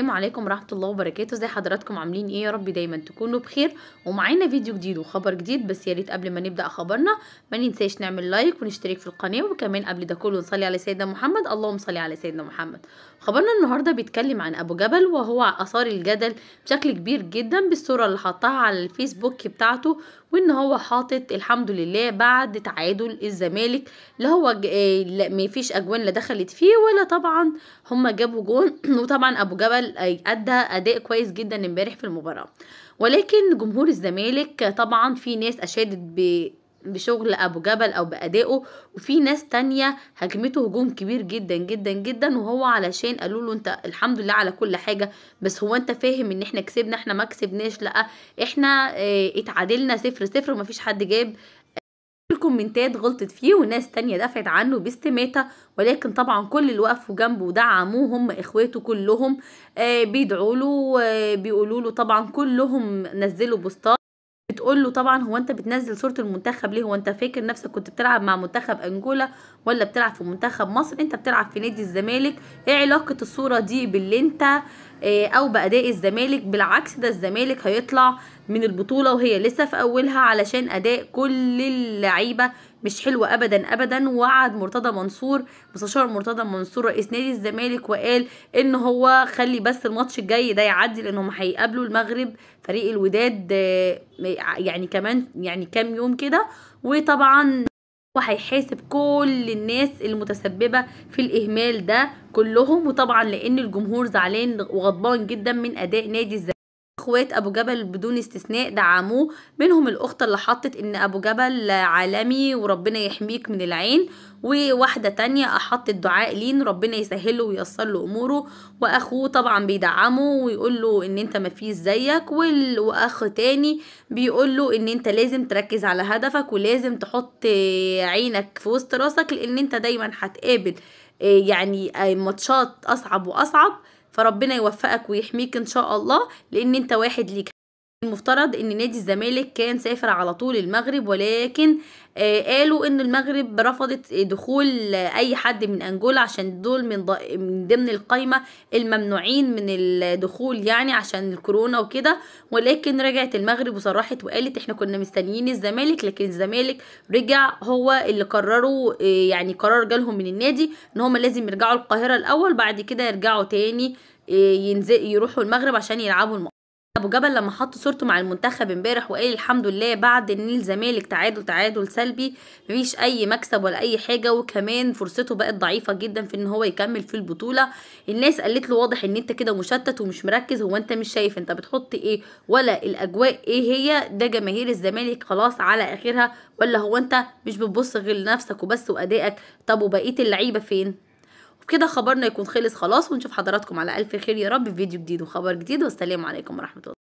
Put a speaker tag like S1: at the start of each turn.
S1: السلام عليكم ورحمة الله وبركاته ازي حضراتكم عاملين ايه يا رب دايما تكونوا بخير ومعانا فيديو جديد وخبر جديد بس يا ريت قبل ما نبدأ خبرنا ما ننساش نعمل لايك ونشترك في القناة وكمان قبل ده كله نصلي على سيدنا محمد اللهم صلي على سيدنا محمد خبرنا النهاردة بيتكلم عن ابو جبل وهو اثار الجدل بشكل كبير جدا بالصورة اللي حطها على الفيسبوك بتاعته وان هو حاطط الحمد لله بعد تعادل الزمالك لا هو آه، مفيش اجوان لا دخلت فيه ولا طبعا هما جابوا جون وطبعا ابو جبل عمل ادى اداء كويس جدا امبارح في المباراه ولكن جمهور الزمالك طبعا في ناس اشادت ب بشغل ابو جبل او بادائه وفي ناس تانية هاجمته هجوم كبير جدا جدا جدا وهو علشان قالوا له انت الحمد لله على كل حاجه بس هو انت فاهم ان احنا كسبنا احنا ما كسبناش لا احنا اه اتعادلنا صفر صفر ومفيش حد جاب كومنتات غلطت فيه وناس تانية دفعت عنه باستماتة ولكن طبعا كل اللي وقفوا جنبه ودعموه هم اخواته كلهم آه بيدعوا له آه بيقولوا له طبعا كلهم نزلوا بوستات بتقول له طبعا هو انت بتنزل صوره المنتخب ليه هو انت فاكر نفسك كنت بتلعب مع منتخب انجولا ولا بتلعب في منتخب مصر انت بتلعب في نادي الزمالك ايه علاقه الصوره دي باللي انت آه، او باداء الزمالك بالعكس ده الزمالك هيطلع من البطوله وهي لسه في اولها علشان اداء كل اللعيبه مش حلوة أبدا أبدا وعد مرتضى منصور مستشار مرتضى منصور رئيس نادي الزمالك وقال إن هو خلي بس الماتش الجاي ده يعدي لأنهم هيقابلوا المغرب فريق الوداد يعني كمان يعني كام يوم كده وطبعا وهيحاسب كل الناس المتسببة في الإهمال ده كلهم وطبعا لأن الجمهور زعلان وغضبان جدا من أداء نادي الزمالك اخوات ابو جبل بدون استثناء دعموه منهم الاخت اللي حطت ان ابو جبل عالمي وربنا يحميك من العين وواحدة تانية أحط الدعاء لين ربنا يسهله ويصل له أموره وأخوه طبعا بيدعمه ويقول له إن أنت مفيش زيك وأخ تاني بيقول له إن أنت لازم تركز على هدفك ولازم تحط عينك في وسط راسك لأن أنت دايما هتقابل آه، يعني آه، ماتشات أصعب وأصعب فربنا يوفقك ويحميك ان شاء الله لان انت واحد ليك المفترض ان نادي الزمالك كان سافر على طول المغرب ولكن آه، قالوا ان المغرب رفضت دخول اي حد من انجولا عشان دول من, من ضمن القايمه الممنوعين من الدخول يعني عشان الكورونا وكده ولكن رجعت المغرب وصرحت وقالت احنا كنا مستنيين الزمالك لكن الزمالك رجع هو اللي قرروا آه، يعني قرار جالهم من النادي ان هم لازم يرجعوا القاهره الاول بعد كده يرجعوا تاني آه، ينزل يروحوا المغرب عشان يلعبوا الماتش ابو جبل لما حط صورته مع المنتخب امبارح وقال الحمد لله بعد النيل زمالك تعادل تعادل سلبي مفيش اي مكسب ولا اي حاجه وكمان فرصته بقت ضعيفه جدا في ان هو يكمل في البطوله الناس قالت له واضح ان انت كده مشتت ومش مركز هو انت مش شايف انت بتحط ايه ولا الاجواء ايه هي ده جماهير الزمالك خلاص على اخرها ولا هو انت مش بتبص غير لنفسك وبس وادائك طب وبقيه اللعيبه فين وبكده خبرنا يكون خلص خلاص ونشوف حضراتكم على ألف خير يا رب في فيديو جديد وخبر جديد والسلام عليكم ورحمة الله